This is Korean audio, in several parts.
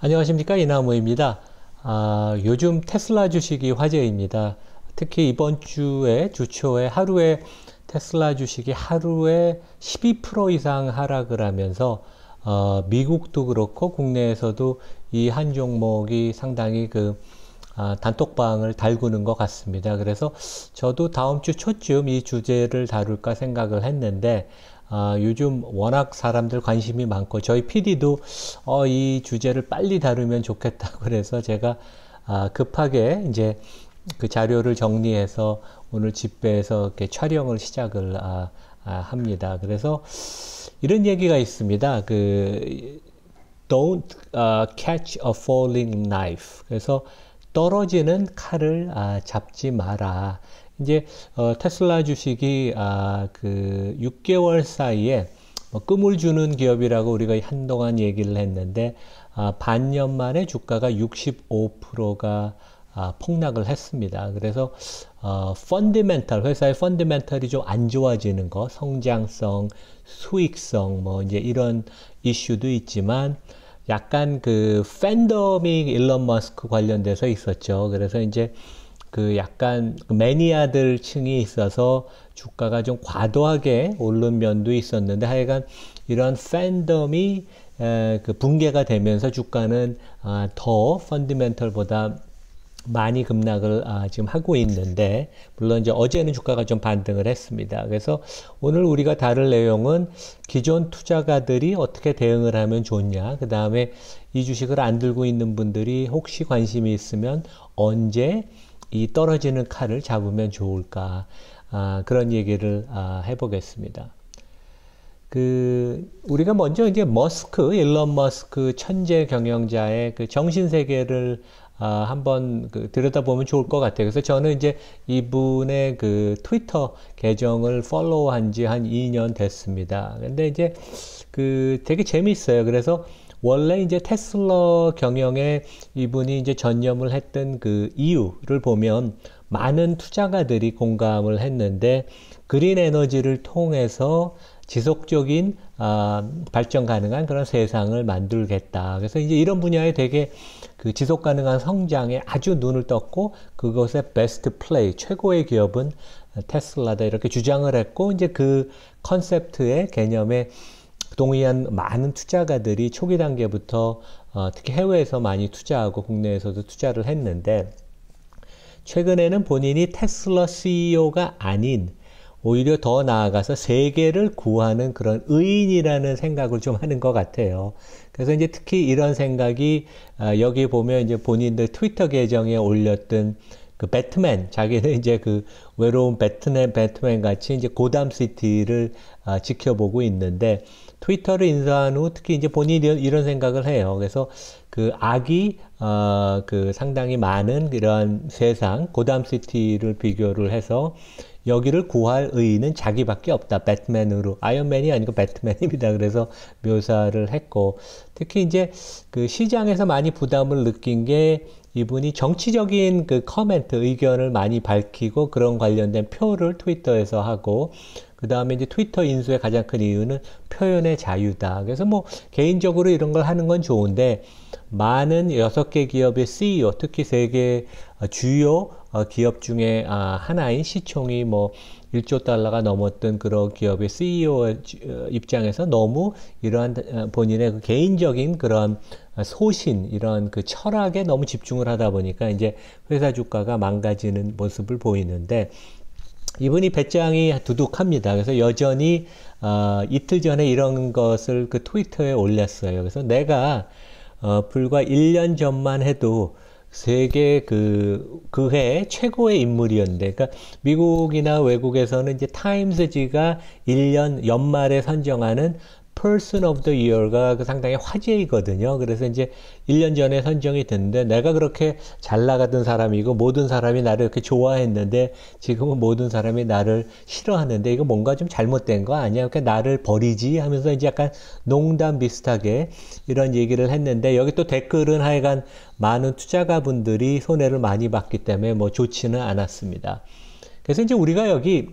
안녕하십니까 이나무입니다. 아, 요즘 테슬라 주식이 화제입니다. 특히 이번 주에 주초에 하루에 테슬라 주식이 하루에 12% 이상 하락을 하면서 어, 미국도 그렇고 국내에서도 이 한 종목이 상당히 그 아, 단톡방을 달구는 것 같습니다. 그래서 저도 다음 주 초쯤 이 주제를 다룰까 생각을 했는데 아, 요즘 워낙 사람들 관심이 많고 저희 PD도 어, 이 주제를 빨리 다루면 좋겠다 그래서 제가 아, 급하게 이제 그 자료를 정리해서 오늘 집배에서 이렇게 촬영을 시작을 아, 아, 합니다. 그래서 이런 얘기가 있습니다. 그 Don't uh, catch a falling knife. 그래서 떨어지는 칼을 아, 잡지 마라. 이제 어, 테슬라 주식이 아, 그 6개월 사이에 뭐 끔을 주는 기업이라고 우리가 한동안 얘기를 했는데 아, 반년 만에 주가가 65%가 아, 폭락을 했습니다. 그래서 어, 펀디멘탈 회사의 펀디멘탈이좀 안 좋아지는 거, 성장성, 수익성 뭐 이제 이런 이슈도 있지만 약간 그 팬덤이 일론 머스크 관련돼서 있었죠. 그래서 이제 그 약간 그 매니아들 층이 있어서 주가가 좀 과도하게 오른 면도 있었는데 하여간 이런 팬덤이 에, 그 붕괴가 되면서 주가는 아, 더펀디멘털보다 많이 급락을 아, 지금 하고 있는데 물론 이제 어제는 주가가 좀 반등을 했습니다. 그래서 오늘 우리가 다룰 내용은 기존 투자가들이 어떻게 대응을 하면 좋냐, 그 다음에 이 주식을 안 들고 있는 분들이 혹시 관심이 있으면 언제 이 떨어지는 칼을 잡으면 좋을까 아, 그런 얘기를 아, 해보겠습니다. 그 우리가 먼저 이제 머스크 일론 머스크 천재 경영자의 그 정신 세계를 아, 한번 그 들여다보면 좋을 것 같아요. 그래서 저는 이제 이분의 그 트위터 계정을 팔로우한 지 한 2년 됐습니다. 근데 이제 그 되게 재미있어요. 그래서 원래 이제 테슬라 경영에 이분이 이제 전념을 했던 그 이유를 보면 많은 투자가들이 공감을 했는데 그린 에너지를 통해서 지속적인 아, 발전 가능한 그런 세상을 만들겠다. 그래서 이제 이런 분야에 되게 그 지속 가능한 성장에 아주 눈을 떴고 그것의 베스트 플레이 최고의 기업은 테슬라다 이렇게 주장을 했고 이제 그 컨셉트의 개념에 동의한 많은 투자가들이 초기 단계부터 어, 특히 해외에서 많이 투자하고 국내에서도 투자를 했는데 최근에는 본인이 테슬라 CEO가 아닌 오히려 더 나아가서 세계를 구하는 그런 의인이라는 생각을 좀 하는 것 같아요. 그래서 이제 특히 이런 생각이 아, 여기 보면 이제 본인들 트위터 계정에 올렸던 그 배트맨 자기는 이제 그 외로운 배트맨 배트맨 같이 이제 고담 시티를 아, 지켜보고 있는데 트위터를 인수한 후 특히 이제 본인이 이런 생각을 해요. 그래서 그 악이 어, 그 상당히 많은 이런 세상 고담 시티를 비교를 해서 여기를 구할 의인은 자기밖에 없다. 배트맨으로 아이언맨이 아니고 배트맨입니다. 그래서 묘사를 했고 특히 이제 그 시장에서 많이 부담을 느낀 게 이분이 정치적인 그 커멘트 의견을 많이 밝히고 그런 관련된 표를 트위터에서 하고 그 다음에 이제 트위터 인수의 가장 큰 이유는 표현의 자유다. 그래서 뭐 개인적으로 이런 걸 하는 건 좋은데 많은 여섯 개 기업의 CEO, 특히 세계 어, 주요 어, 기업 중에 아, 하나인 시총이 뭐 1조 달러가 넘었던 그런 기업의 CEO 입장에서 너무 이러한 어, 본인의 그 개인적인 그런 소신 이런 그 철학에 너무 집중을 하다 보니까 이제 회사 주가가 망가지는 모습을 보이는데 이분이 배짱이 두둑합니다. 그래서 여전히 어, 이틀 전에 이런 것을 그 트위터에 올렸어요. 그래서 내가 어, 불과 1년 전만 해도 세계 그, 그 해 최고의 인물이었는데, 그러니까 미국이나 외국에서는 이제 타임스지가 1년 연말에 선정하는 Person of the Year가 그 상당히 화제이거든요. 그래서 이제 1년 전에 선정이 됐는데 내가 그렇게 잘 나가던 사람이고 모든 사람이 나를 이렇게 좋아했는데 지금은 모든 사람이 나를 싫어하는데 이거 뭔가 좀 잘못된 거 아니야? 그렇게 그러니까 나를 버리지 하면서 이제 약간 농담 비슷하게 이런 얘기를 했는데 여기 또 댓글은 하여간 많은 투자가분들이 손해를 많이 봤기 때문에 뭐 좋지는 않았습니다. 그래서 이제 우리가 여기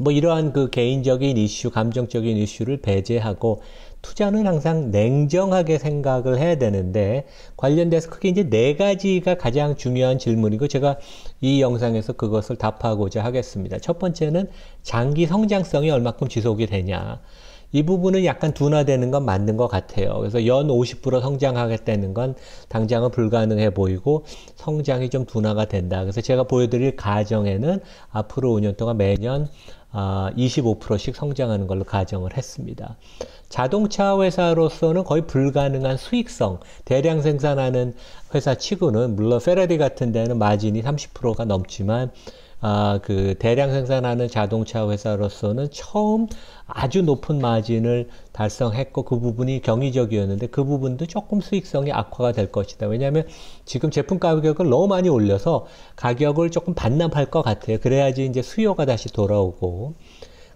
뭐 이러한 그 개인적인 이슈, 감정적인 이슈를 배제하고 투자는 항상 냉정하게 생각을 해야 되는데 관련돼서 크게 이제 네 가지가 가장 중요한 질문이고 제가 이 영상에서 그것을 답하고자 하겠습니다. 첫 번째는 장기 성장성이 얼마큼 지속이 되냐. 이 부분은 약간 둔화되는 건 맞는 것 같아요. 그래서 연 50% 성장하겠다는 건 당장은 불가능해 보이고 성장이 좀 둔화가 된다. 그래서 제가 보여드릴 가정에는 앞으로 5년 동안 매년 25%씩 아, 성장하는 걸로 가정을 했습니다. 자동차 회사로서는 거의 불가능한 수익성, 대량 생산하는 회사 치고는 물론 페라디 같은 데는 마진이 30%가 넘지만 아, 그 대량 생산하는 자동차 회사로서는 처음 아주 높은 마진을 달성했고 그 부분이 경이적이었는데 그 부분도 조금 수익성이 악화가 될 것이다. 왜냐하면 지금 제품 가격을 너무 많이 올려서 가격을 조금 반납할 것 같아요. 그래야지 이제 수요가 다시 돌아오고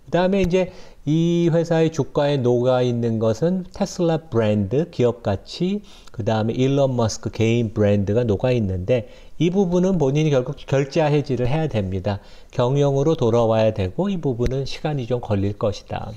그다음에 이제 이 회사의 주가에 녹아 있는 것은 테슬라 브랜드 기업 가치, 그다음에 일론 머스크 개인 브랜드가 녹아 있는데 이 부분은 본인이 결국 결제 해지를 해야 됩니다. 경영으로 돌아와야 되고 이 부분은 시간이 좀 걸릴 것이다.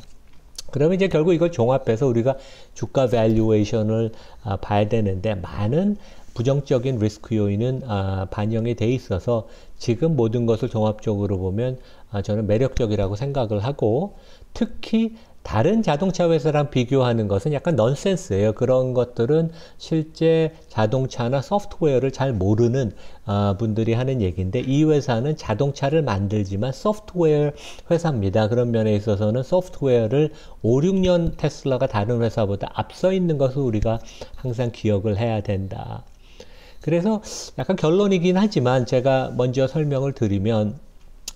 그러면 이제 결국 이걸 종합해서 우리가 주가 밸류에이션을 아, 봐야 되는데 많은 부정적인 리스크 요인은 아, 반영이 돼 있어서 지금 모든 것을 종합적으로 보면 아, 저는 매력적이라고 생각을 하고 특히 다른 자동차 회사랑 비교하는 것은 약간 넌센스예요. 그런 것들은 실제 자동차나 소프트웨어를 잘 모르는 어, 분들이 하는 얘기인데 이 회사는 자동차를 만들지만 소프트웨어 회사입니다. 그런 면에 있어서는 소프트웨어를 5, 6년 테슬라가 다른 회사보다 앞서 있는 것을 우리가 항상 기억을 해야 된다. 그래서 약간 결론이긴 하지만 제가 먼저 설명을 드리면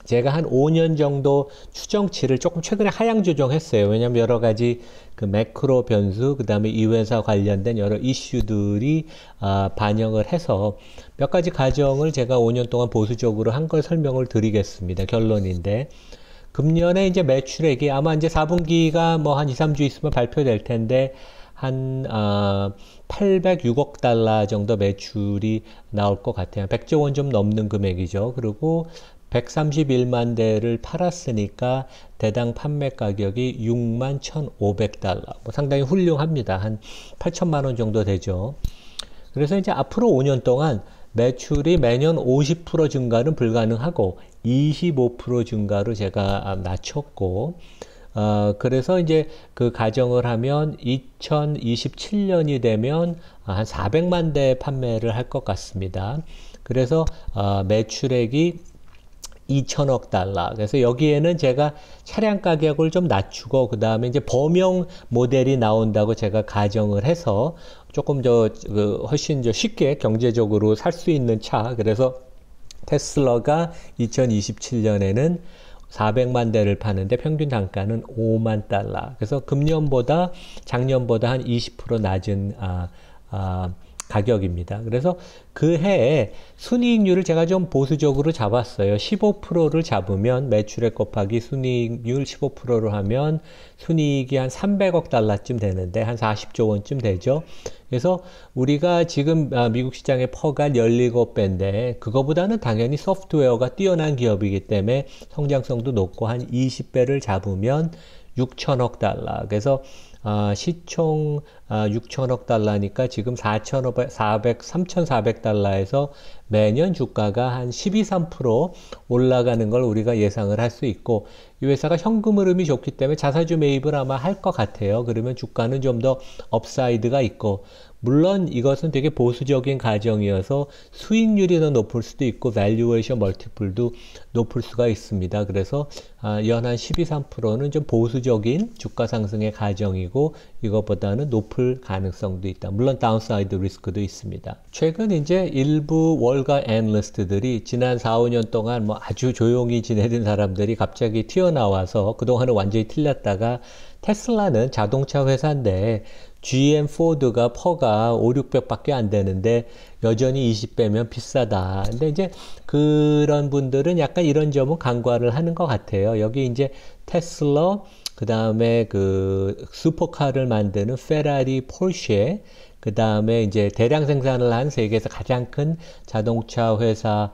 제가 한 5년 정도 추정치를 조금 최근에 하향 조정했어요. 왜냐하면 여러 가지 그 매크로 변수, 그 다음에 이 회사 관련된 여러 이슈들이 아, 반영을 해서 몇 가지 가정을 제가 5년 동안 보수적으로 한 걸 설명을 드리겠습니다. 결론인데. 금년에 이제 매출액이 아마 이제 4분기가 뭐 한 2, 3주 있으면 발표될 텐데, 한, 어, 아, 806억 달러 정도 매출이 나올 것 같아요. 100조 원 좀 넘는 금액이죠. 그리고 131만 대를 팔았으니까 대당 판매 가격이 6만 1,500달러. 뭐 상당히 훌륭합니다. 한 8천만 원 정도 되죠. 그래서 이제 앞으로 5년 동안 매출이 매년 50% 증가는 불가능하고 25% 증가로 제가 낮췄고 어, 그래서 이제 그 가정을 하면 2027년이 되면 한 400만 대 판매를 할 것 같습니다. 그래서 어, 매출액이 2천억 달러. 그래서 여기에는 제가 차량 가격을 좀 낮추고 그 다음에 이제 범용 모델이 나온다고 제가 가정을 해서 조금 저그 훨씬 저 쉽게 경제적으로 살 수 있는 차. 그래서 테슬라가 2027년에는 400만 대를 파는데 평균 단가는 5만 달러. 그래서 금년보다 작년보다 한 20% 낮은 아, 아, 가격입니다. 그래서 그 해에 순이익률을 제가 좀 보수적으로 잡았어요. 15%를 잡으면 매출액 곱하기 순이익률 1 5를 하면 순이익이 한 300억 달러쯤 되는데 한 40조 원쯤 되죠. 그래서 우리가 지금 아, 미국 시장의 퍼가 17배인데 그거보다는 당연히 소프트웨어가 뛰어난 기업이기 때문에 성장성도 높고 한 20배를 잡으면 6천억 달러. 그래서 아, 시총 아, 6천억 달러니까 지금 4,400, 3,400달러에서 매년 주가가 한 12, 3% 올라가는 걸 우리가 예상을 할 수 있고 이 회사가 현금 흐름이 좋기 때문에 자사주 매입을 아마 할 것 같아요. 그러면 주가는 좀 더 업사이드가 있고 물론 이것은 되게 보수적인 가정이어서 수익률이 더 높을 수도 있고 밸류에이션 멀티플도 높을 수가 있습니다. 그래서 연한 12, 3%는 좀 보수적인 주가 상승의 가정이고 이것보다는 높을 가능성도 있다. 물론 다운사이드 리스크도 있습니다. 최근 이제 일부 월가 애널리스트들이 지난 4, 5년 동안 뭐 아주 조용히 지내던 사람들이 갑자기 튀어나와서 그동안은 완전히 틀렸다가 테슬라는 자동차 회사인데 GM 포드가 퍼가 5, 600밖에 안 되는데 여전히 20배면 비싸다. 근데 이제 그런 분들은 약간 이런 점은 간과를 하는 것 같아요. 여기 이제 테슬러그 다음에 그 슈퍼카를 만드는 페라리, 폴쉐, 그 다음에 이제 대량 생산을 한 세계에서 가장 큰 자동차 회사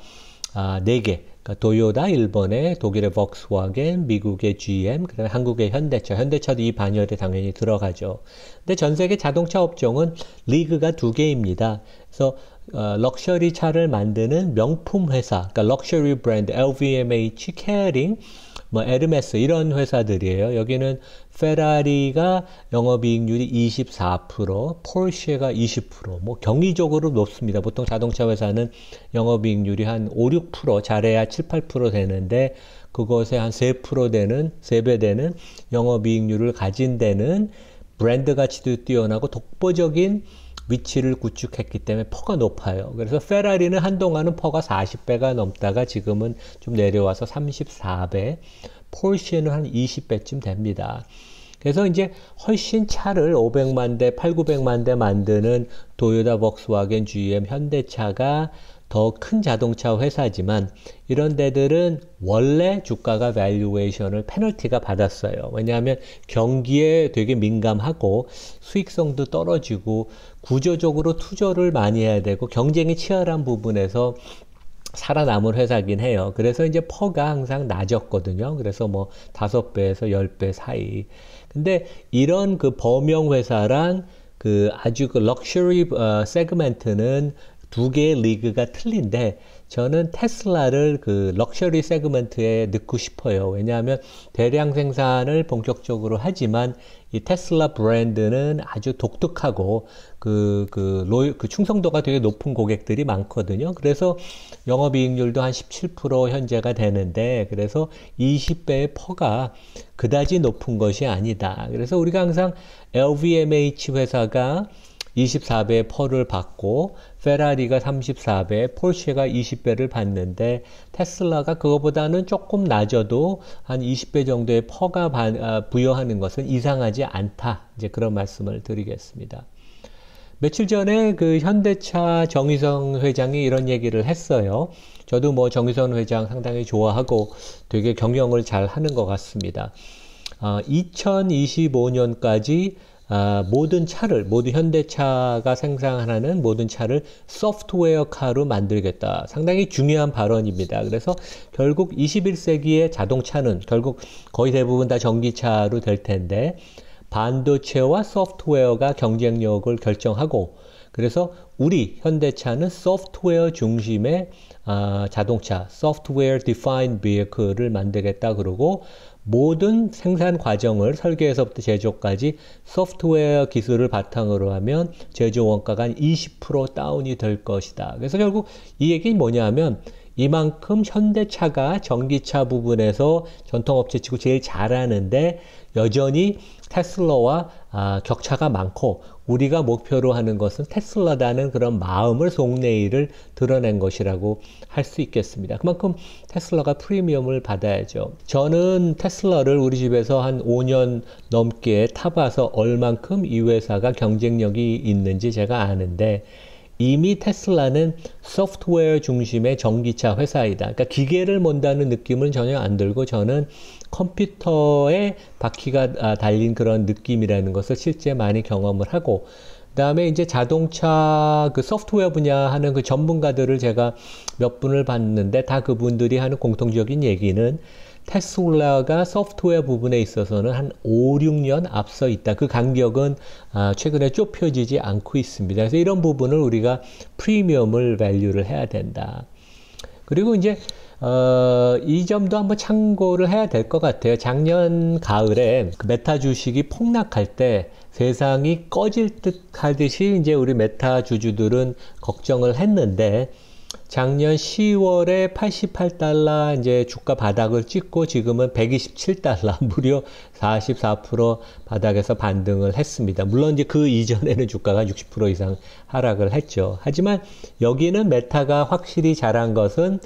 아, 4개. 그러니까 도요다 일본의 독일의 복스와겐, 미국의 GM, 그다음에 한국의 현대차, 현대차도 이 반열에 당연히 들어가죠. 근데 전 세계 자동차 업종은 리그가 두 개입니다. 그래서 어, 럭셔리 차를 만드는 명품 회사, 그러니까 럭셔리 브랜드 LVMH, 케어링, 뭐 에르메스 이런 회사들이에요. 여기는 페라리가 영업이익률이 24%, 폴쉐가 20%, 뭐 경이적으로 높습니다. 보통 자동차 회사는 영업이익률이 한 5, 6% 잘해야 7, 8% 되는데 그것에 한 3% 되는 3배 되는 영업이익률을 가진 데는 브랜드 가치도 뛰어나고 독보적인 위치를 구축했기 때문에 퍼가 높아요. 그래서 페라리는 한동안은 퍼가 40배가 넘다가 지금은 좀 내려와서 34배, 폴쉐는 한 20배쯤 됩니다. 그래서 이제 훨씬 차를 500만 대, 8, 900만 대 만드는 도요다벅스와겐 GM, 현대차가 더 큰 자동차 회사지만 이런 데들은 원래 주가가 밸류에이션을 페널티가 받았어요. 왜냐하면 경기에 되게 민감하고 수익성도 떨어지고 구조적으로 투자를 많이 해야 되고 경쟁이 치열한 부분에서 살아남을 회사긴 해요. 그래서 이제 퍼가 항상 낮았거든요. 그래서 뭐 다섯 배에서 열배 사이. 근데 이런 그 범용 회사랑 그 아주 그 럭셔리 어, 세그멘트는 두 개의 리그가 틀린데 저는 테슬라를 그 럭셔리 세그먼트에 넣고 싶어요. 왜냐하면 대량 생산을 본격적으로 하지만 이 테슬라 브랜드는 아주 독특하고 그, 그, 로그 충성도가 되게 높은 고객들이 많거든요. 그래서 영업이익률도 한 17% 현재가 되는데 그래서 20배의 퍼가 그다지 높은 것이 아니다. 그래서 우리가 항상 LVMH 회사가 24배 의 펄을 받고 페라리가 34배, 폴쉐가 20배를 받는데 테슬라가 그거보다는 조금 낮아도 한 20배 정도의 퍼가 아, 부여하는 것은 이상하지 않다. 이제 그런 말씀을 드리겠습니다. 며칠 전에 그 현대차 정의성 회장이 이런 얘기를 했어요. 저도 뭐 정의선 회장 상당히 좋아하고 되게 경영을 잘 하는 것 같습니다. 어, 아, 2025년까지 아, 모든 차를 모든 현대차가 생산하는 모든 차를 소프트웨어 카로 만들겠다. 상당히 중요한 발언입니다. 그래서 결국 21세기의 자동차는 결국 거의 대부분 다 전기차로 될 텐데 반도체와 소프트웨어가 경쟁력을 결정하고 그래서 우리 현대차는 소프트웨어 중심의 아, 자동차, 소프트웨어 디파인 비이클을 만들겠다 그러고 모든 생산 과정을 설계에서부터 제조까지 소프트웨어 기술을 바탕으로 하면 제조 원가가 한20% 다운이 될 것이다. 그래서 결국 이 얘기는 뭐냐 하면 이만큼 현대차가 전기차 부분에서 전통업체 치고 제일 잘하는데 여전히 테슬러와 아, 격차가 많고 우리가 목표로 하는 것은 테슬라라는 그런 마음을 속내일을 드러낸 것이라고 할 수 있겠습니다. 그만큼 테슬라가 프리미엄을 받아야죠. 저는 테슬라를 우리 집에서 한 5년 넘게 타봐서 얼만큼 이 회사가 경쟁력이 있는지 제가 아는데 이미 테슬라는 소프트웨어 중심의 전기차 회사이다. 그러니까 기계를 몬다는 느낌은 전혀 안 들고 저는 컴퓨터에 바퀴가 아, 달린 그런 느낌이라는 것을 실제 많이 경험을 하고 그다음에 이제 자동차 그 소프트웨어 분야 하는 그 전문가들을 제가 몇 분을 봤는데 다 그분들이 하는 공통적인 얘기는 테슬라가 소프트웨어 부분에 있어서는 한 5, 6년 앞서 있다. 그 간격은 아, 최근에 좁혀지지 않고 있습니다. 그래서 이런 부분을 우리가 프리미엄을 밸류를 해야 된다. 그리고 이제 어, 이 점도 한번 참고를 해야 될 것 같아요. 작년 가을에 그 메타 주식이 폭락할 때 세상이 꺼질 듯 하듯이 이제 우리 메타 주주들은 걱정을 했는데 작년 10월에 88달러 이제 주가 바닥을 찍고 지금은 127달러 무려 44% 바닥에서 반등을 했습니다. 물론 이제 그 이전에는 주가가 60% 이상 하락을 했죠. 하지만 여기는 메타가 확실히 잘한 것은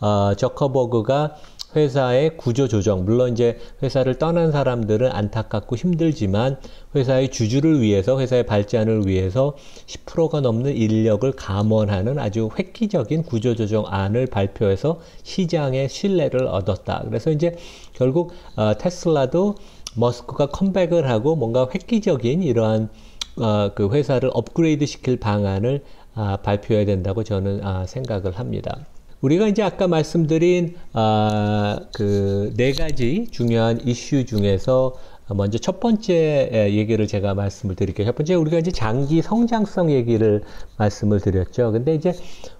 어, 저커버그가 회사의 구조 조정, 물론 이제 회사를 떠난 사람들은 안타깝고 힘들지만 회사의 주주를 위해서, 회사의 발전을 위해서 10%가 넘는 인력을 감원하는 아주 획기적인 구조 조정안을 발표해서 시장의 신뢰를 얻었다. 그래서 이제 결국 어, 테슬라도 머스크가 컴백을 하고 뭔가 획기적인 이러한 어, 그 회사를 업그레이드 시킬 방안을 아, 발표해야 된다고 저는 아, 생각을 합니다. 우리가 이제 아까 말씀드린 아, 그 네 가지 중요한 이슈 중에서 먼저 첫 번째 얘기를 제가 말씀을 드릴게요. 첫 번째 우리가 이제 장기 성장성 얘기를 말씀을 드렸죠. 근데 이제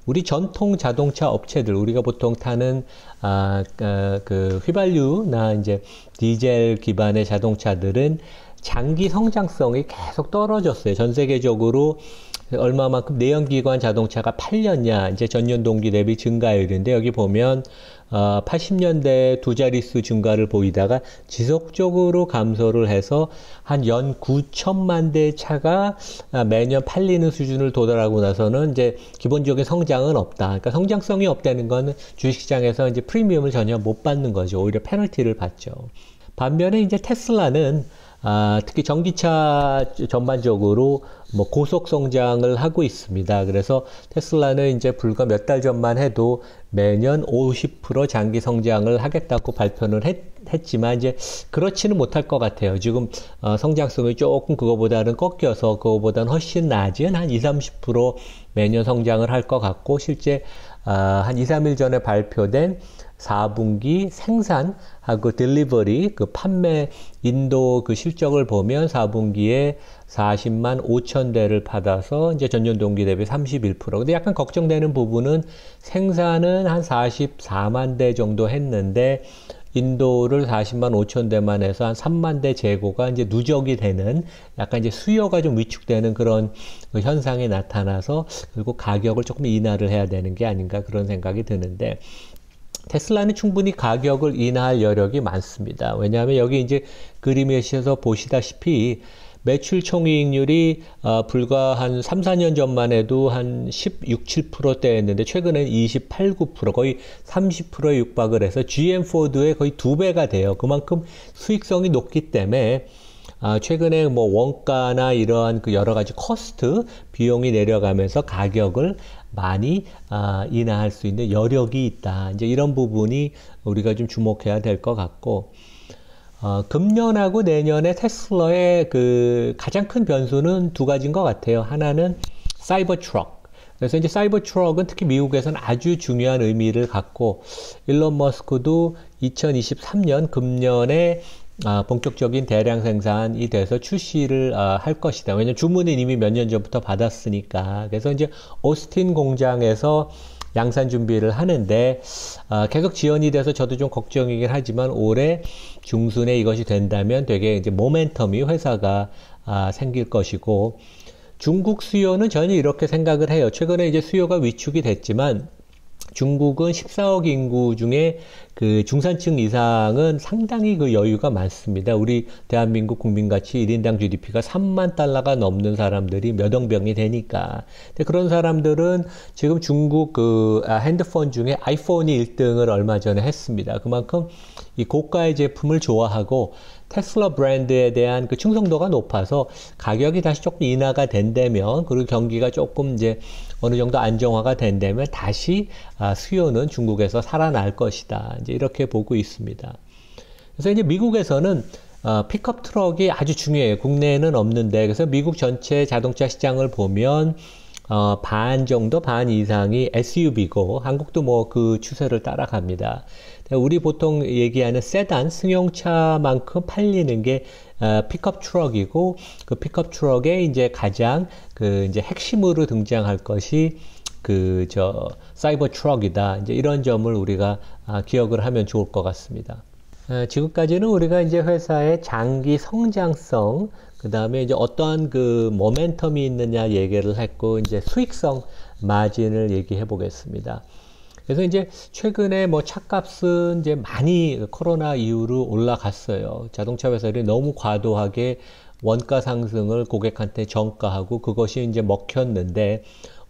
우리 전통 자동차 업체들 우리가 보통 타는 아, 아 그 휘발유나 이제 디젤 기반의 자동차들은 장기 성장성이 계속 떨어졌어요. 전 세계적으로 얼마만큼 내연기관 자동차가 팔렸냐 이제 전년 동기 대비 증가율인데 여기 보면 어, 80년대 두 자릿수 증가를 보이다가 지속적으로 감소를 해서 한 연 9천만 대 차가 아, 매년 팔리는 수준을 도달하고 나서는 이제 기본적인 성장은 없다. 그러니까 성장성이 없다는 건 주식시장에서 이제 프리미엄을 전혀 못 받는 거죠. 오히려 페널티를 받죠. 반면에 이제 테슬라는 아, 특히 전기차 전반적으로 뭐 고속 성장을 하고 있습니다. 그래서 테슬라는 이제 불과 몇 달 전만 해도 매년 50% 장기 성장을 하겠다고 발표를 했, 했 지만 이제 그렇지는 못할 것 같아요. 지금 어, 성장성이 조금 그거보다는 꺾여서 그거보다는 훨씬 낮은 한 20, 30% 매년 성장을 할 것 같고 실제 아, 한 2, 3일 전에 발표된 4분기 생산, 하고 딜리버리, 그 판매 인도 그 실적을 보면 4분기에 40만 5천 대를 받아서 이제 전년 동기 대비 31%. 근데 약간 걱정되는 부분은 생산은 한 44만 대 정도 했는데 인도를 40만 5천 대만 해서 한 3만 대 재고가 이제 누적이 되는 약간 이제 수요가 좀 위축되는 그런 현상이 나타나서 그리고 가격을 조금 인하를 해야 되는 게 아닌가 그런 생각이 드는데 테슬라는 충분히 가격을 인하할 여력이 많습니다. 왜냐하면 여기 이제 그림에서 보시다시피 매출 총이익률이 어, 불과 한 3, 4년 전만 해도 한 16, 7%대였는데 최근엔 28, 9% 거의 30%에 육박을 해서 GM 포드의 거의 두 배가 돼요. 그만큼 수익성이 높기 때문에 아, 최근에 뭐 원가나 이러한 그 여러 가지 커스트 비용이 내려가면서 가격을 많이 아, 인하할 수 있는 여력이 있다. 이제 이런 부분이 우리가 좀 주목해야 될 것 같고 어, 금년하고 내년에 테슬러의 그 가장 큰 변수는 두 가지인 것 같아요. 하나는 사이버 트럭. 그래서 이제 사이버 트럭은 특히 미국에서는 아주 중요한 의미를 갖고 일론 머스크도 2023년 금년에 아, 본격적인 대량 생산이 돼서 출시를 아, 할 것이다. 왜냐면 주문은 이미 몇 년 전부터 받았으니까. 그래서 이제 오스틴 공장에서 양산 준비를 하는데 아, 계속 지연이 돼서 저도 좀 걱정이긴 하지만 올해 중순에 이것이 된다면 되게 이제 모멘텀이 회사가 아, 생길 것이고 중국 수요는 전혀 이렇게 생각을 해요. 최근에 이제 수요가 위축이 됐지만 중국은 14억 인구 중에 그 중산층 이상은 상당히 그 여유가 많습니다. 우리 대한민국 국민같이 1인당 GDP가 3만 달러가 넘는 사람들이 몇 억병이 되니까. 근데 그런 사람들은 지금 중국 그 아, 핸드폰 중에 아이폰이 1등을 얼마 전에 했습니다. 그만큼 이 고가의 제품을 좋아하고 테슬라 브랜드에 대한 그 충성도가 높아서 가격이 다시 조금 인하가 된다면 그리고 경기가 조금 이제 어느 정도 안정화가 된다면 다시 아, 수요는 중국에서 살아날 것이다. 이제 이렇게 보고 있습니다. 그래서 이제 미국에서는 어, 픽업 트럭이 아주 중요해요. 국내에는 없는데 그래서 미국 전체 자동차 시장을 보면 어, 반 정도 반 이상이 SUV고 한국도 뭐 그 추세를 따라갑니다. 우리 보통 얘기하는 세단 승용차만큼 팔리는 게 어, 픽업 트럭이고 그 픽업 트럭에 이제 가장 그 이제 핵심으로 등장할 것이 그 저 사이버 트럭이다. 이제 이런 점을 우리가 아, 기억을 하면 좋을 것 같습니다. 아, 지금까지는 우리가 이제 회사의 장기 성장성 그 다음에 이제 어떠한 그 모멘텀이 있느냐 얘기를 했고 이제 수익성 마진을 얘기해 보겠습니다. 그래서 이제 최근에 뭐 차값은 이제 많이 코로나 이후로 올라갔어요. 자동차 회사들이 너무 과도하게 원가 상승을 고객한테 전가하고 그것이 이제 먹혔는데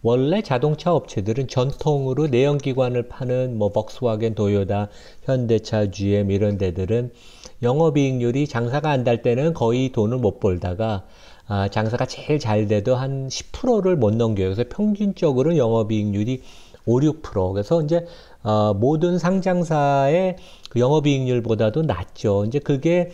원래 자동차 업체들은 전통으로 내연기관을 파는 뭐벅스와겐 도요다, 현대차, GM 이런 데들은 영업이익률이 장사가 안달 때는 거의 돈을 못 벌다가 아, 장사가 제일 잘 돼도 한 10%를 못 넘겨요. 그래서 평균적으로는 영업이익률이 5, 6% 그래서 이제 어, 모든 상장사의 그 영업이익률보다도 낮죠. 이제 그게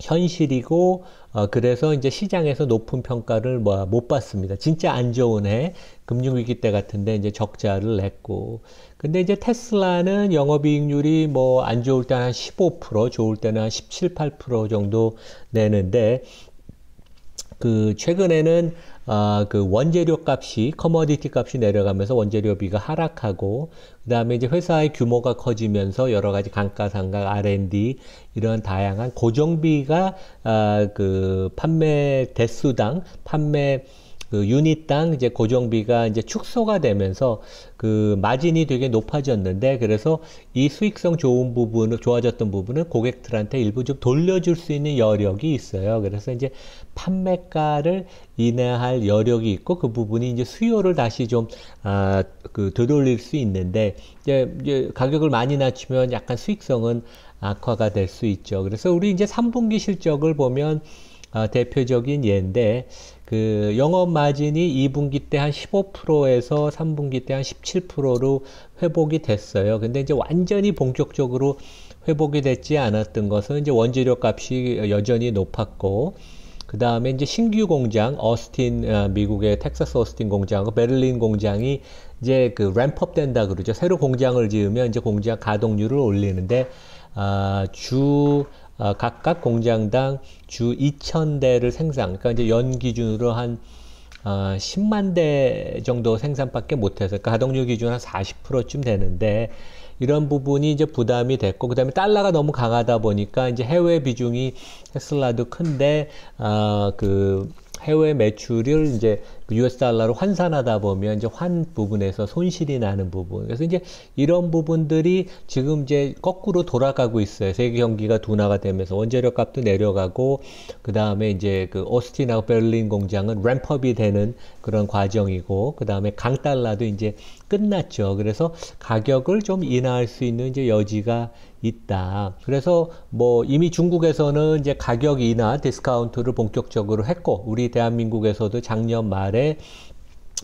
현실이고 어, 그래서 이제 시장에서 높은 평가를 뭐, 못 받습니다. 진짜 안 좋은 해 금융위기 때 같은데 이제 적자를 냈고 근데 이제 테슬라는 영업이익률이 뭐 안 좋을 때는 한15% 좋을 때는 한 17, 8% 정도 내는데 그 최근에는 아, 그 원재료 값이 커머디티 값이 내려가면서 원재료비가 하락하고 그다음에 이제 회사의 규모가 커지면서 여러 가지 감가상각 R&D 이런 다양한 고정비가 아, 그 판매 대수당 판매 그 유닛당 이제 고정비가 이제 축소가 되면서 그 마진이 되게 높아졌는데 그래서 이 수익성 좋은 부분을 좋아졌던 부분을 고객들한테 일부 좀 돌려줄 수 있는 여력이 있어요. 그래서 이제 판매가를 인하할 여력이 있고 그 부분이 이제 수요를 다시 좀 아 그 되돌릴 수 있는데 이제, 이제 가격을 많이 낮추면 약간 수익성은 악화가 될 수 있죠. 그래서 우리 이제 3분기 실적을 보면 아, 대표적인 예인데 그 영업 마진이 2분기 때 한 15%에서 3분기 때 한 17%로 회복이 됐어요. 근데 이제 완전히 본격적으로 회복이 됐지 않았던 것은 이제 원재료 값이 여전히 높았고 그 다음에 이제 신규 공장 어스틴 아, 미국의 텍사스 어스틴 공장하고 베를린 공장이 이제 그 램프업 된다 그러죠. 새로 공장을 지으면 이제 공장 가동률을 올리는데 아, 주 어, 각각 공장당 주 2,000대를 생산, 그러니까 이제 연 기준으로 한 어, 아, 10만 대 정도 생산밖에 못해서 그러니까 가동률 기준 한 40%쯤 되는데 이런 부분이 이제 부담이 됐고 그다음에 달러가 너무 강하다 보니까 이제 해외 비중이 테슬라도 큰데 어, 그 해외 매출을 이제 US 달러로 환산하다 보면 이제 환 부분에서 손실이 나는 부분. 그래서 이제 이런 부분들이 지금 이제 거꾸로 돌아가고 있어요. 세계 경기가 둔화가 되면서 원재료 값도 내려가고 그다음에 이제 그 오스틴하고 베를린 공장은 램프업이 되는 그런 과정이고 그다음에 강달러도 이제 끝났죠. 그래서 가격을 좀 인하할 수 있는 이제 여지가 있다. 그래서 뭐 이미 중국에서는 이제 가격 인하 디스카운트를 본격적으로 했고 우리 대한민국에서도 작년 말에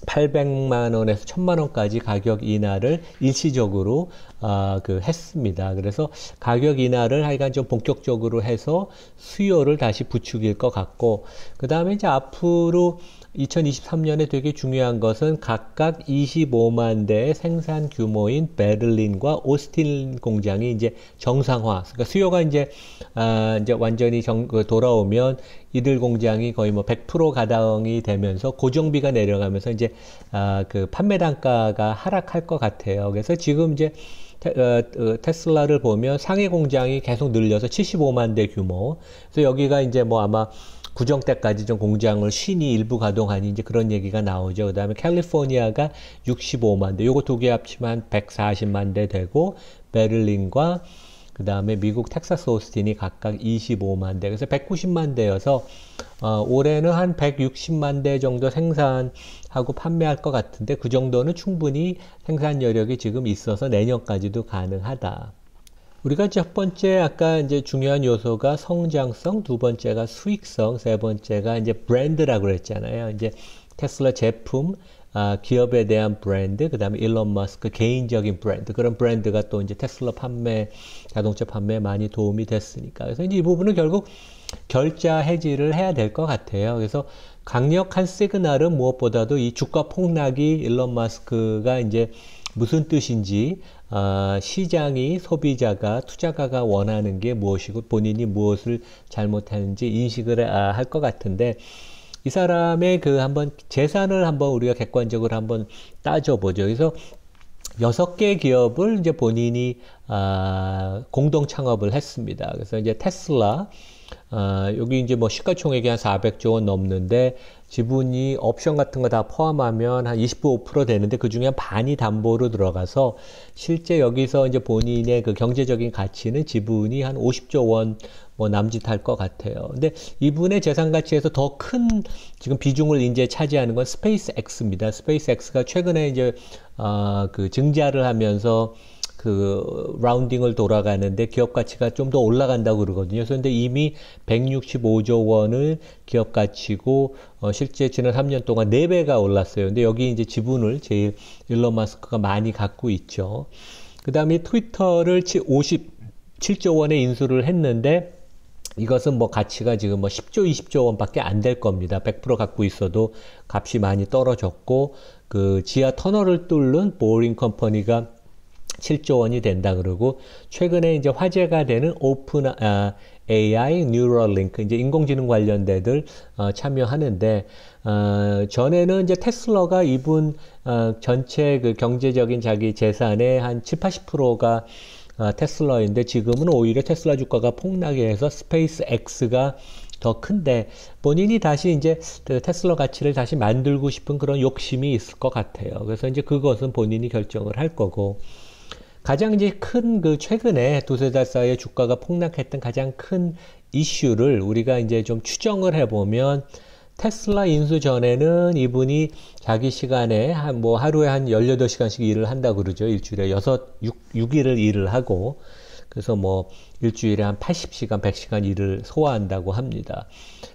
800만 원에서 1000만 원까지 가격 인하를 일시적으로 아, 그 했습니다. 그래서 가격 인하를 하여간 좀 본격적으로 해서 수요를 다시 부추길 것 같고 그다음에 이제 앞으로 2023년에 되게 중요한 것은 각각 25만 대의 생산 규모인 베를린과 오스틴 공장이 이제 정상화, 그러니까 수요가 이제 아, 이제 완전히 정, 그 돌아오면 이들 공장이 거의 뭐 100% 가당이 되면서 고정비가 내려가면서 이제 아, 그 판매 단가가 하락할 것 같아요. 그래서 지금 이제 테, 어, 어 테슬라를 보면 상해 공장이 계속 늘려서 75만 대 규모. 그래서 여기가 이제 뭐 아마 구정 때까지 좀 공장을 쉬니 일부 가동하니 이제 그런 얘기가 나오죠. 그다음에 캘리포니아가 65만 대, 요거 두 개 합치면 140만 대 되고 베를린과 그 다음에 미국 텍사스 오스틴이 각각 25만 대, 그래서 190만 대여서 어, 올해는 한 160만 대 정도 생산하고 판매할 것 같은데 그 정도는 충분히 생산 여력이 지금 있어서 내년까지도 가능하다. 우리가 첫 번째 아까 이제 중요한 요소가 성장성, 두 번째가 수익성, 세 번째가 이제 브랜드라고 그랬잖아요. 이제 테슬라 제품, 아, 기업에 대한 브랜드, 그 다음에 일론 머스크 개인적인 브랜드, 그런 브랜드가 또 이제 테슬라 판매, 자동차 판매에 많이 도움이 됐으니까. 그래서 이제 이 부분은 결국 결자 해지를 해야 될 것 같아요. 그래서 강력한 시그널은 무엇보다도 이 주가 폭락이 일론 머스크가 이제 무슨 뜻인지, 아, 시장이 소비자가 투자가가 원하는 게 무엇이고 본인이 무엇을 잘못하는지 인식을 아, 할것 같은데 이 사람의 그 한번 재산을 한번 우리가 객관적으로 한번 따져보죠. 그래서 여섯 개 기업을 이제 본인이 아, 공동 창업을 했습니다. 그래서 이제 테슬라, 아, 여기 이제 뭐 시가총액이 한 400조 원 넘는데 지분이 옵션 같은 거 다 포함하면 한 25% 되는데 그 중에 한 반이 담보로 들어가서 실제 여기서 이제 본인의 그 경제적인 가치는 지분이 한 50조 원뭐 남짓할 것 같아요. 근데 이분의 재산 가치에서 더 큰 지금 비중을 이제 차지하는 건 스페이스 X입니다. 스페이스 X가 최근에 이제 어, 그 증자를 하면서 그 라운딩을 돌아가는데 기업 가치가 좀 더 올라간다고 그러거든요. 그런데 이미 165조 원을 기업 가치고 어 실제 지난 3년 동안 4배가 올랐어요. 근데 여기 이제 지분을 제일 일론 마스크가 많이 갖고 있죠. 그다음에 트위터를 57조 원에 인수를 했는데 이것은 뭐 가치가 지금 뭐 10조, 20조 원밖에 안 될 겁니다. 100% 갖고 있어도 값이 많이 떨어졌고 그 지하 터널을 뚫는 보링 컴퍼니가 7조 원이 된다 그러고 최근에 이제 화제가 되는 오픈 아, AI, 뉴럴링크 이제 인공지능 관련돼들 어, 참여하는데 어, 전에는 이제 테슬라가 이분 어, 전체 그 경제적인 자기 재산의 한 7, 80%가 어, 테슬라인데 지금은 오히려 테슬라 주가가 폭락해 해서 스페이스 X가 더 큰데 본인이 다시 이제 그 테슬라 가치를 다시 만들고 싶은 그런 욕심이 있을 것 같아요. 그래서 이제 그것은 본인이 결정을 할 거고 가장 이제 큰 그 최근에 두세 달 사이에 주가가 폭락했던 가장 큰 이슈를 우리가 이제 좀 추정을 해보면 테슬라 인수 전에는 이분이 자기 시간에 한 뭐 하루에 한 18시간씩 일을 한다 그러죠. 일주일에 6, 6, 6일을 일을 하고 그래서 뭐 일주일에 한 80시간, 100시간 일을 소화한다고 합니다.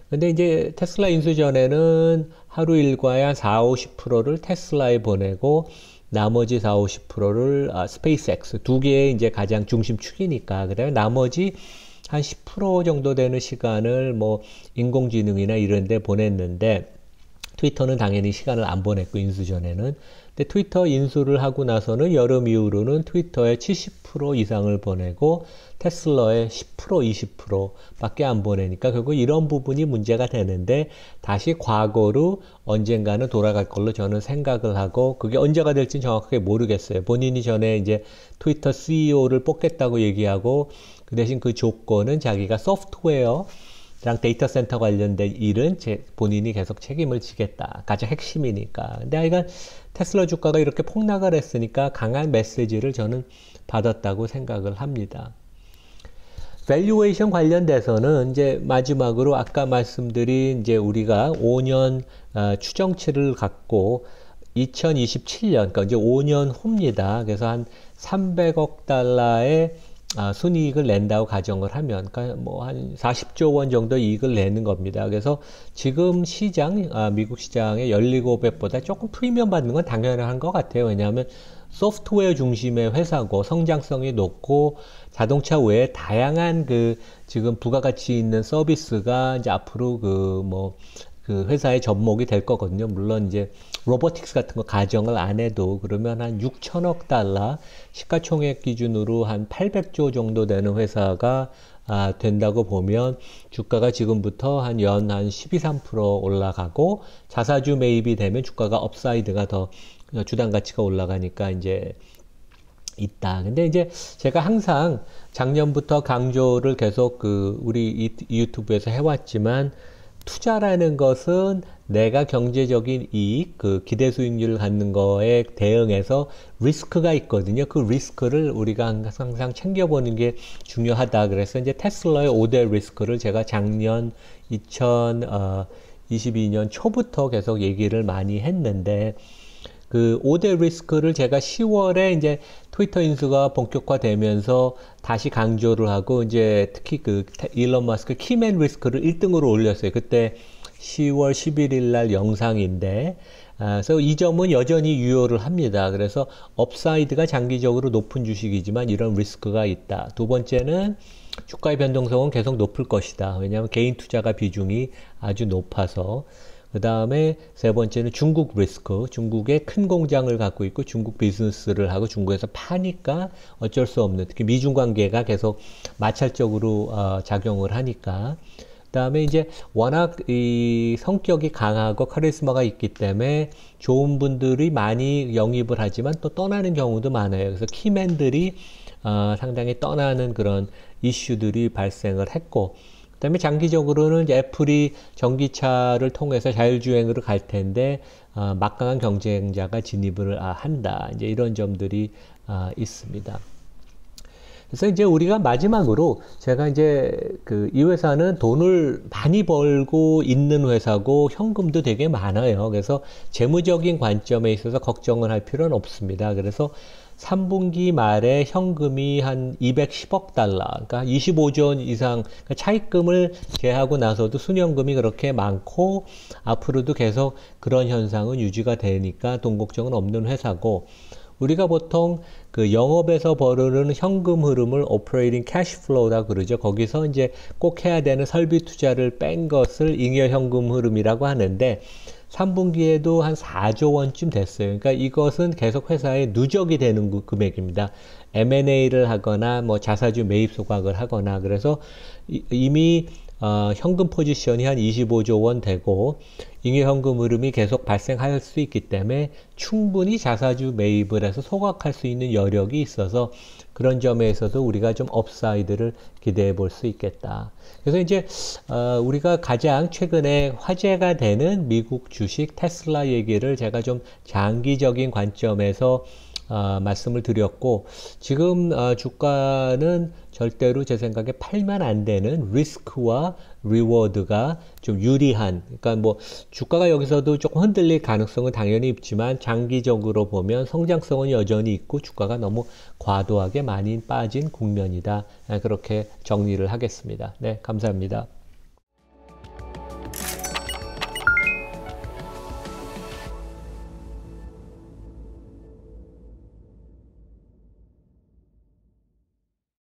근데 이제 테슬라 인수 전에는 하루 일과의 한 4, 50%를 테슬라에 보내고 나머지 4, 50%를 아, 스페이스X 두 개의 이제 가장 중심축이니까 그다음에 나머지 한 10% 정도 되는 시간을 뭐 인공지능이나 이런 데 보냈는데 트위터는 당연히 시간을 안 보냈고 인수 전에는 근데 트위터 인수를 하고 나서는 여름 이후로는 트위터에 70% 이상을 보내고 테슬러에 10% 20%밖에 안 보내니까 결국 이런 부분이 문제가 되는데 다시 과거로 언젠가는 돌아갈 걸로 저는 생각을 하고 그게 언제가 될지 정확하게 모르겠어요. 본인이 전에 이제 트위터 CEO를 뽑겠다고 얘기하고 그 대신 그 조건은 자기가 소프트웨어 랑 데이터 센터 관련된 일은 제, 본인이 계속 책임을 지겠다. 가장 핵심이니까. 근데 하여간 테슬라 주가가 이렇게 폭락을 했으니까 강한 메시지를 저는 받았다고 생각을 합니다. 밸류에이션 관련돼서는 이제 마지막으로 아까 말씀드린 이제 우리가 5년 어, 추정치를 갖고 2027년, 그러니까 이제 5년 후입니다. 그래서 한 300억 달러의 아, 순이익을 낸다고 가정을 하면 그러니까 뭐 한 40조 원 정도 이익을 내는 겁니다. 그래서 지금 시장 아, 미국 시장의 연리고백보다 조금 프리미엄 받는 건 당연한 것 같아요. 왜냐하면 소프트웨어 중심의 회사고 성장성이 높고 자동차 외에 다양한 그 지금 부가가치 있는 서비스가 이제 앞으로 그뭐 그 회사의 접목이 될 거거든요. 물론 이제 로보틱스 같은 거 가정을 안 해도 그러면 한 6천억 달러 시가총액 기준으로 한 800조 정도 되는 회사가 아, 된다고 보면 주가가 지금부터 한 연 한 12, 3% 올라가고 자사주 매입이 되면 주가가 업사이드가 더 주당 가치가 올라가니까 이제 있다. 근데 이제 제가 항상 작년부터 강조를 계속 그 우리 이 유튜브에서 해왔지만 투자라는 것은 내가 경제적인 이익, 그 기대 수익률 갖는 거에 대응해서 리스크가 있거든요. 그 리스크를 우리가 항상 챙겨보는 게 중요하다. 그래서 이제 테슬라의 5대 리스크를 제가 작년 2022년 어, 초부터 계속 얘기를 많이 했는데, 그 5대 리스크를 제가 10월에 이제 트위터 인수가 본격화되면서 다시 강조를 하고 이제 특히 그 일론 마스크 키맨 리스크를 1등으로 올렸어요. 그때 10월 11일 날 영상인데 아, 그래서 이 점은 여전히 유효를 합니다. 그래서 업사이드가 장기적으로 높은 주식이지만 이런 리스크가 있다. 두 번째는 주가의 변동성은 계속 높을 것이다. 왜냐하면 개인 투자가 비중이 아주 높아서 그 다음에 세 번째는 중국 리스크. 중국의 큰 공장을 갖고 있고 중국 비즈니스를 하고 중국에서 파니까 어쩔 수 없는 특히 미중 관계가 계속 마찰적으로 어, 작용을 하니까 그다음에 이제 워낙 이 성격이 강하고 카리스마가 있기 때문에 좋은 분들이 많이 영입을 하지만 또 떠나는 경우도 많아요. 그래서 키맨들이 어, 상당히 떠나는 그런 이슈들이 발생을 했고 그다음에 장기적으로는 이제 애플이 전기차를 통해서 자율주행으로 갈 텐데 어, 막강한 경쟁자가 진입을 아, 한다. 이제 이런 점들이 아, 있습니다. 그래서 이제 우리가 마지막으로 제가 이제 그 이 회사는 돈을 많이 벌고 있는 회사고 현금도 되게 많아요. 그래서 재무적인 관점에 있어서 걱정을 할 필요는 없습니다. 그래서 3분기 말에 현금이 한 210억 달러, 그러니까 25조 원 이상 그러니까 차입금을 제하고 나서도 순현금이 그렇게 많고 앞으로도 계속 그런 현상은 유지가 되니까 돈 걱정은 없는 회사고 우리가 보통 그 영업에서 벌어는 현금 흐름을 operating cash flow라 그러죠. 거기서 이제 꼭 해야 되는 설비 투자를 뺀 것을 잉여 현금 흐름이라고 하는데 3분기에도 한 4조 원쯤 됐어요. 그러니까 이것은 계속 회사에 누적이 되는 금액입니다. M&A를 하거나 뭐 자사주 매입 소각을 하거나 그래서 이미 어, 현금 포지션이 한 25조 원 되고 잉여현금 흐름이 계속 발생할 수 있기 때문에 충분히 자사주 매입을 해서 소각할 수 있는 여력이 있어서 그런 점에 있어서 우리가 좀 업사이드를 기대해 볼 수 있겠다. 그래서 이제 어, 우리가 가장 최근에 화제가 되는 미국 주식 테슬라 얘기를 제가 좀 장기적인 관점에서 어, 말씀을 드렸고 지금 어, 주가는 절대로 제 생각에 팔면 안 되는 리스크와 리워드가 좀 유리한 그러니까 뭐 주가가 여기서도 조금 흔들릴 가능성은 당연히 있지만 장기적으로 보면 성장성은 여전히 있고 주가가 너무 과도하게 많이 빠진 국면이다 그렇게 정리를 하겠습니다 네 감사합니다.